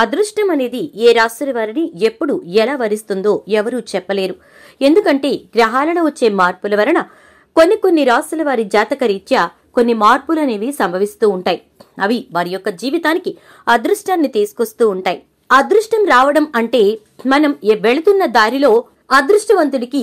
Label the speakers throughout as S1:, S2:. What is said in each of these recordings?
S1: అదృష్టం అనేది ఏ రాశుల వారిని ఎప్పుడు ఎలా వరిస్తుందో ఎవరూ చెప్పలేరు ఎందుకంటే గ్రహాలలో వచ్చే మార్పుల వలన కొన్ని కొన్ని రాశుల వారి జాతక రీత్యా కొన్ని మార్పులు అనేవి సంభవిస్తూ ఉంటాయి అవి వారి యొక్క జీవితానికి అదృష్టాన్ని తీసుకొస్తూ ఉంటాయి అదృష్టం రావడం అంటే మనం వెళుతున్న దారిలో అదృష్టవంతుడికి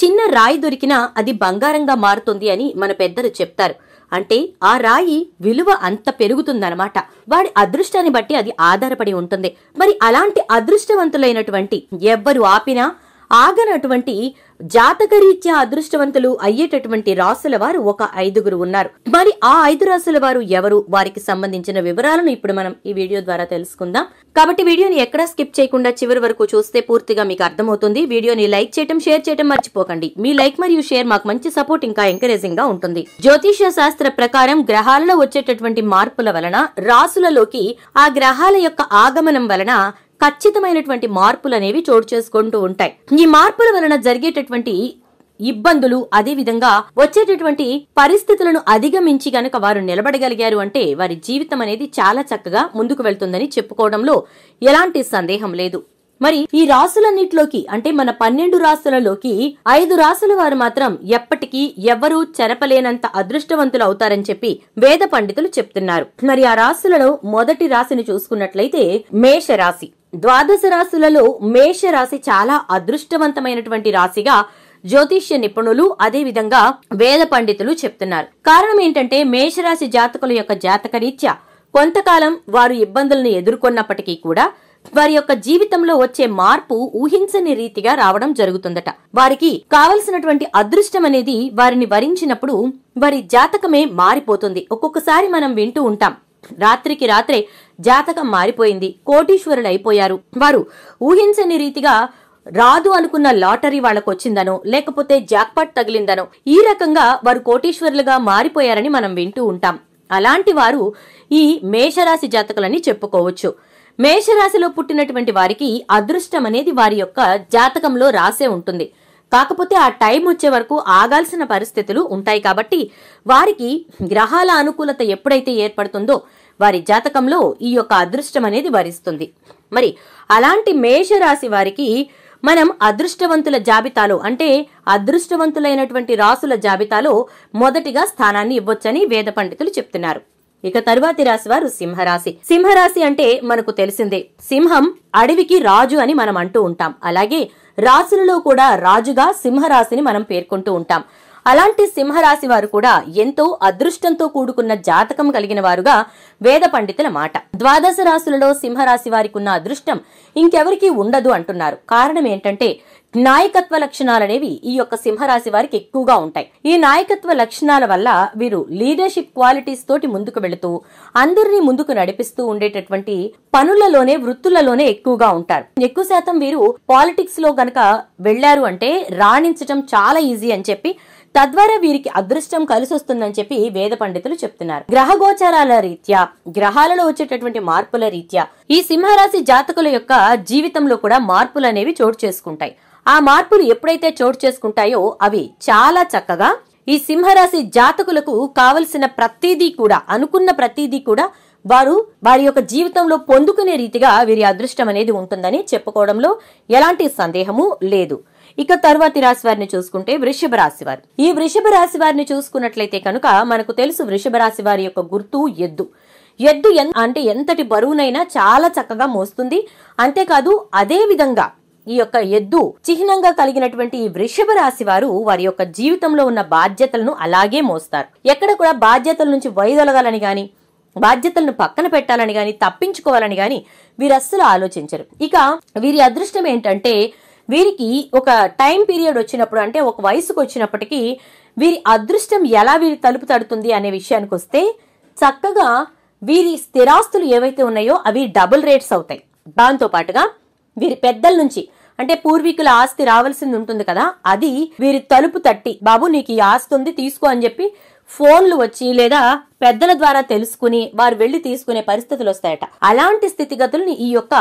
S1: చిన్న రాయి దొరికినా అది బంగారంగా మారుతుంది అని మన పెద్దలు చెప్తారు అంటే ఆ రాయి విలువ అంత పెరుగుతుందనమాట వాడి అదృష్టాన్ని బట్టి అది ఆధారపడి ఉంటుంది మరి అలాంటి అదృష్టవంతులైనటువంటి ఎవ్వరు ఆపినా ఆగనటువంటి జాతకరీత్యా అదృష్టవంతులు అయ్యేటటువంటి రాసుల వారు ఒక ఐదుగురు ఉన్నారు మరి ఆ ఐదు రాసుల వారు ఎవరు వారికి సంబంధించిన వివరాలను ఇప్పుడు మనం ఈ వీడియో ద్వారా తెలుసుకుందాం కాబట్టి వీడియోని ఎక్కడా స్కిప్ చేయకుండా చివరి వరకు చూస్తే పూర్తిగా మీకు అర్థమవుతుంది వీడియోని లైక్ చేయటం షేర్ చేయటం మర్చిపోకండి మీ లైక్ మరియు షేర్ మాకు మంచి సపోర్ట్ ఇంకా ఎంకరేజింగ్ గా ఉంటుంది జ్యోతిష శాస్త్ర ప్రకారం గ్రహాలలో వచ్చేటటువంటి మార్పుల వలన రాసులలోకి ఆ గ్రహాల యొక్క ఆగమనం వలన ఖచ్చితమైనటువంటి మార్పులు అనేవి చోటు చేసుకుంటూ ఉంటాయి ఈ మార్పుల వలన జరిగేటటువంటి ఇబ్బందులు అదేవిధంగా వచ్చేటటువంటి పరిస్థితులను అధిగమించి గనక వారు నిలబడగలిగారు అంటే వారి జీవితం అనేది చాలా చక్కగా ముందుకు వెళ్తుందని చెప్పుకోవడంలో ఎలాంటి సందేహం లేదు మరి ఈ రాసులన్నిటిలోకి అంటే మన పన్నెండు రాసులలోకి ఐదు రాసుల వారు మాత్రం ఎప్పటికీ ఎవ్వరూ చెరపలేనంత అదృష్టవంతులు అవుతారని చెప్పి వేద పండితులు చెప్తున్నారు మరి ఆ రాసులలో మొదటి రాశిని చూసుకున్నట్లయితే మేష రాశి ద్వాదశ రాశులలో మేష రాశి చాలా అదృష్టవంతమైనటువంటి రాశిగా జ్యోతిష్య నిపుణులు అదే విధంగా వేద పండితులు చెప్తున్నారు కారణం ఏంటంటే మేషరాశి జాతకుల యొక్క జాతక రీత్యా కొంతకాలం వారు ఇబ్బందులను ఎదుర్కొన్నప్పటికీ కూడా వారి యొక్క జీవితంలో వచ్చే మార్పు ఊహించని రీతిగా రావడం జరుగుతుందట వారికి కావలసినటువంటి అదృష్టం అనేది వారిని వరించినప్పుడు వారి జాతకమే మారిపోతుంది ఒక్కొక్కసారి మనం వింటూ ఉంటాం రాత్రికి రాత్రే జాతకం మారిపోయింది కోటీశ్వరులు అయిపోయారు వారు ఊహించని రీతిగా రాదు అనుకున్న లాటరీ వాళ్ళకు వచ్చిందనో లేకపోతే జాక్పాట్ తగిలిందనో ఈ రకంగా వారు కోటీశ్వరులుగా మారిపోయారని మనం వింటూ ఉంటాం అలాంటి వారు ఈ మేషరాశి జాతకులని చెప్పుకోవచ్చు మేషరాశిలో పుట్టినటువంటి వారికి అదృష్టం అనేది వారి యొక్క జాతకంలో రాసే ఉంటుంది కాకపోతే ఆ టైం వచ్చే వరకు ఆగాల్సిన పరిస్థితులు ఉంటాయి కాబట్టి వారికి గ్రహాల అనుకూలత ఎప్పుడైతే ఏర్పడుతుందో వారి జాతకంలో ఈ యొక్క అదృష్టం అనేది వరిస్తుంది మరి అలాంటి మేషరాశి వారికి మనం అదృష్టవంతుల జాబితాలో అంటే అదృష్టవంతులైనటువంటి రాసుల జాబితాలో మొదటిగా స్థానాన్ని ఇవ్వొచ్చని వేద పండితులు చెప్తున్నారు ఇక తరువాతి రాశి వారు సింహరాశి సింహరాశి అంటే మనకు తెలిసిందే సింహం అడవికి రాజు అని మనం అంటూ ఉంటాం అలాగే రాశులలో కూడా రాజుగా సింహరాశిని మనం పేర్కొంటూ ఉంటాం అలాంటి సింహరాశి వారు కూడా ఎంతో అదృష్టంతో కూడుకున్న జాతకం కలిగిన వారుగా వేద పండితుల మాట ద్వాదశ రాశులలో సింహరాశి వారికి ఉన్న అదృష్టం ఇంకెవరికీ ఉండదు అంటున్నారు కారణం ఏంటంటే నాయకత్వ లక్షణాలనేవి ఈ యొక్క సింహరాశి వారికి ఎక్కువగా ఉంటాయి ఈ నాయకత్వ లక్షణాల వల్ల వీరు లీడర్షిప్ క్వాలిటీస్ తోటి ముందుకు వెళుతూ అందరినీ ముందుకు నడిపిస్తూ ఉండేటటువంటి పనులలోనే వృత్తులలోనే ఎక్కువగా ఉంటారు ఎక్కువ శాతం వీరు పాలిటిక్స్ లో గనక వెళ్లారు అంటే రాణించటం చాలా ఈజీ అని చెప్పి తద్వారా వీరికి అదృష్టం కలిసొస్తుందని చెప్పి వేద పండితులు చెప్తున్నారు గ్రహ గోచారాల రీత్యా గ్రహాలలో వచ్చేటటువంటి మార్పుల రీత్యా ఈ సింహరాశి జాతకుల యొక్క జీవితంలో కూడా మార్పులు అనేవి చోటు చేసుకుంటాయి ఆ మార్పులు ఎప్పుడైతే చోటు చేసుకుంటాయో అవి చాలా చక్కగా ఈ సింహరాశి జాతకులకు కావలసిన ప్రతీదీ కూడా అనుకున్న ప్రతీదీ కూడా వారు వారి యొక్క జీవితంలో పొందుకునే రీతిగా వీరి అదృష్టం అనేది ఉంటుందని చెప్పుకోవడంలో ఎలాంటి సందేహము లేదు ఇక తర్వాతి రాశి వారిని చూసుకుంటే వృషభ రాశి వారు ఈ వృషభ రాశి వారిని చూసుకున్నట్లయితే కనుక మనకు తెలుసు వృషభ రాశి వారి యొక్క గుర్తు ఎద్దు ఎద్దు అంటే ఎంతటి బరువునైనా చాలా చక్కగా మోస్తుంది అంతేకాదు అదే విధంగా ఈ యొక్క ఎద్దు చిహ్నంగా కలిగినటువంటి ఈ వృషభ రాశి వారు వారి యొక్క జీవితంలో ఉన్న బాధ్యతలను అలాగే మోస్తారు ఎక్కడ కూడా బాధ్యతల నుంచి వైదొలగాలని గాని బాధ్యతలను పక్కన పెట్టాలని గాని తప్పించుకోవాలని గాని వీరస్సులు ఆలోచించరు ఇక వీరి అదృష్టం ఏంటంటే వీరికి ఒక టైం పీరియడ్ వచ్చినప్పుడు అంటే ఒక వయసుకు వచ్చినప్పటికీ వీరి అదృష్టం ఎలా వీరి తలుపు తడుతుంది అనే విషయానికి వస్తే చక్కగా వీరి స్థిరాస్తులు ఏవైతే ఉన్నాయో అవి డబుల్ రేట్స్ అవుతాయి దాంతో పాటుగా వీరి పెద్దల నుంచి అంటే పూర్వీకుల ఆస్తి రావాల్సింది ఉంటుంది కదా అది వీరి తలుపు తట్టి బాబు నీకు ఈ ఆస్తి ఉంది తీసుకో అని చెప్పి ఫోన్లు వచ్చి లేదా పెద్దల ద్వారా తెలుసుకుని వారు వెళ్లి తీసుకునే పరిస్థితులు వస్తాయట అలాంటి స్థితిగతుల్ని ఈ యొక్క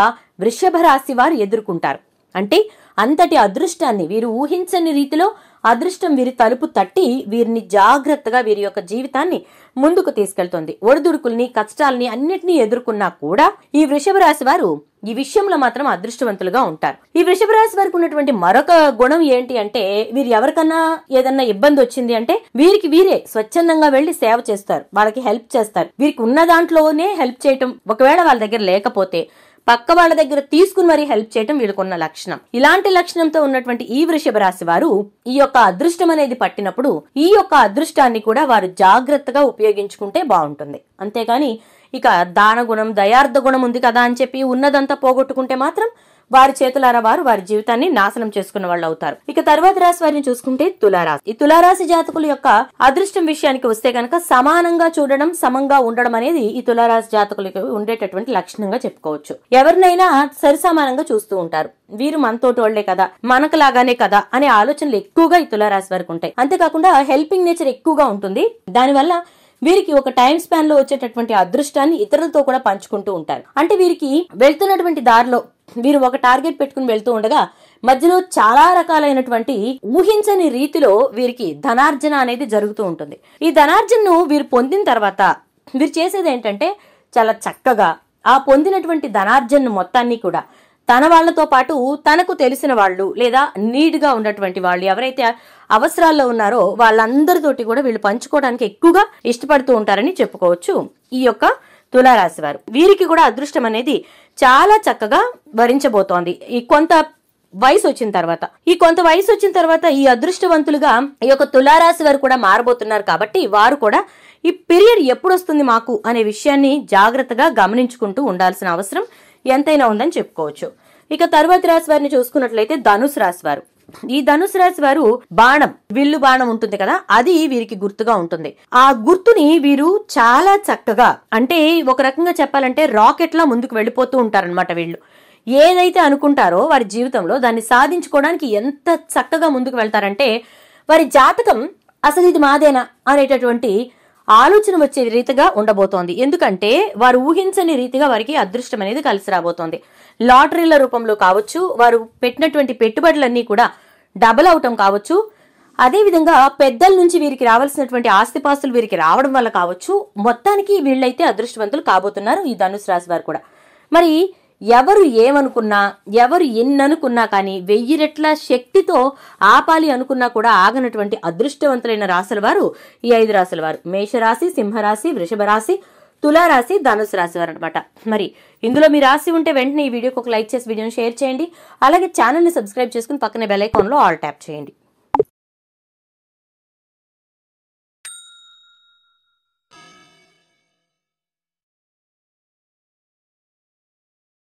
S1: వృషభ రాశి వారు ఎదుర్కొంటారు అంటే అంతటి అదృష్టాన్ని వీరు ఊహించని రీతిలో అదృష్టం వీరి తలుపు తట్టి వీరిని జాగ్రత్తగా వీరి యొక్క జీవితాన్ని ముందుకు తీసుకెళ్తుంది ఒడిదుడుకుల్ని కష్టాలని అన్నిటినీ ఎదుర్కొన్నా కూడా ఈ వృషభ రాశి వారు ఈ విషయంలో మాత్రం అదృష్టవంతులుగా ఉంటారు ఈ వృషభ రాశి వారికి ఉన్నటువంటి మరొక గుణం ఏంటి అంటే వీరు ఎవరికన్నా ఏదన్నా ఇబ్బంది వచ్చింది అంటే వీరికి వీరే స్వచ్ఛందంగా వెళ్లి సేవ చేస్తారు వాళ్ళకి హెల్ప్ చేస్తారు వీరికి ఉన్న దాంట్లోనే హెల్ప్ చేయటం ఒకవేళ వాళ్ళ దగ్గర లేకపోతే పక్క వాళ్ళ దగ్గర తీసుకుని మరీ హెల్ప్ చేయటం వీళ్ళకున్న లక్షణం ఇలాంటి లక్షణంతో ఉన్నటువంటి ఈ వృషభ రాశి వారు ఈ యొక్క అదృష్టం అనేది పట్టినప్పుడు ఈ యొక్క అదృష్టాన్ని కూడా వారు జాగ్రత్తగా ఉపయోగించుకుంటే బాగుంటుంది అంతేగాని ఇక దాన గుణం దయార్థ గుణం ఉంది కదా అని చెప్పి ఉన్నదంతా పోగొట్టుకుంటే మాత్రం వారి చేతులారా వారు వారి జీవితాన్ని నాశనం చేసుకున్న వాళ్ళు అవుతారు ఇక తర్వాత రాశి వారిని చూసుకుంటే తులారాశి ఈ తులారాశి జాతకుల యొక్క అదృష్టం విషయానికి వస్తే కనుక సమానంగా చూడడం సమంగా ఉండడం అనేది ఈ తులారాశి జాతకులకు ఉండేటటువంటి లక్షణంగా చెప్పుకోవచ్చు ఎవరినైనా సరిసమానంగా చూస్తూ ఉంటారు వీరు మనతోటి వాళ్లే కదా మనకు లాగానే కదా అనే ఆలోచనలు ఎక్కువగా ఈ తులారాశి వారికి ఉంటాయి అంతేకాకుండా హెల్పింగ్ నేచర్ ఎక్కువగా ఉంటుంది దానివల్ల వీరికి ఒక టైం స్పాన్ లో వచ్చేటటువంటి అదృష్టాన్ని ఇతరులతో కూడా పంచుకుంటూ ఉంటారు అంటే వీరికి వెళ్తున్నటువంటి దారిలో వీరు ఒక టార్గెట్ పెట్టుకుని వెళ్తూ ఉండగా మధ్యలో చాలా రకాలైనటువంటి ఊహించని రీతిలో వీరికి ధనార్జన అనేది జరుగుతూ ఉంటుంది ఈ ధనార్జనను వీరు పొందిన తర్వాత వీరు చేసేది ఏంటంటే చాలా చక్కగా ఆ పొందినటువంటి ధనార్జన మొత్తాన్ని కూడా తన వాళ్లతో పాటు తనకు తెలిసిన వాళ్ళు లేదా నీడ్గా ఉన్నటువంటి వాళ్ళు ఎవరైతే అవసరాల్లో ఉన్నారో వాళ్ళందరితోటి కూడా వీళ్ళు పంచుకోవడానికి ఎక్కువగా ఇష్టపడుతూ ఉంటారని చెప్పుకోవచ్చు ఈ యొక్క తులారాశి వారు వీరికి కూడా అదృష్టం అనేది చాలా చక్కగా వరించబోతోంది ఈ కొంత వయసు వచ్చిన తర్వాత ఈ కొంత వయసు వచ్చిన తర్వాత ఈ అదృష్టవంతులుగా ఈ యొక్క తులారాశి వారు కూడా మారబోతున్నారు కాబట్టి వారు కూడా ఈ పీరియడ్ ఎప్పుడు వస్తుంది మాకు అనే విషయాన్ని జాగ్రత్తగా గమనించుకుంటూ ఉండాల్సిన అవసరం ఎంతైనా ఉందని చెప్పుకోవచ్చు ఇక తర్వాత రాశి వారిని చూసుకున్నట్లయితే ధనుసు రాశి వారు ఈ ధనుసు రాశి వారు బాణం విల్లు బాణం ఉంటుంది కదా అది వీరికి గుర్తుగా ఉంటుంది ఆ గుర్తుని వీరు చాలా చక్కగా అంటే ఒక రకంగా చెప్పాలంటే రాకెట్లా ముందుకు వెళ్ళిపోతూ ఉంటారనమాట వీళ్ళు ఏదైతే అనుకుంటారో వారి జీవితంలో దాన్ని సాధించుకోవడానికి ఎంత చక్కగా ముందుకు వెళ్తారంటే వారి జాతకం అసలు ఇది మాదేనా అనేటటువంటి ఆలోచన వచ్చే రీతిగా ఉండబోతోంది ఎందుకంటే వారు ఊహించని రీతిగా వారికి అదృష్టం అనేది కలిసి రాబోతోంది లాటరీల రూపంలో కావచ్చు వారు పెట్టినటువంటి పెట్టుబడులన్నీ కూడా డబల్ అవటం కావచ్చు అదేవిధంగా పెద్దల నుంచి వీరికి రావాల్సినటువంటి ఆస్తిపాస్తులు వీరికి రావడం వల్ల కావచ్చు మొత్తానికి వీళ్ళైతే అదృష్టవంతులు కాబోతున్నారు ఈ ధనుసు రాశి వారు కూడా మరి ఎవరు ఏమనుకున్నా ఎవరు ఎన్ననుకున్నా కానీ వెయ్యి రెట్ల శక్తితో ఆపాలి అనుకున్నా కూడా ఆగనటువంటి అదృష్టవంతులైన రాశుల వారు ఈ ఐదు రాశుల వారు మేషరాశి సింహరాశి వృషభ రాశి తులారాశి ధనుసు రాశి వారు అనమాట మరి ఇందులో మీ రాసి ఉంటే వెంటనే ఈ వీడియోకి ఒక లైక్ చేసి వీడియోని షేర్ చేయండి అలాగే ఛానల్ని సబ్స్క్రైబ్ చేసుకుని పక్కనే బెల్ ఐకాన్లో ఆల్ ట్యాప్ చేయండి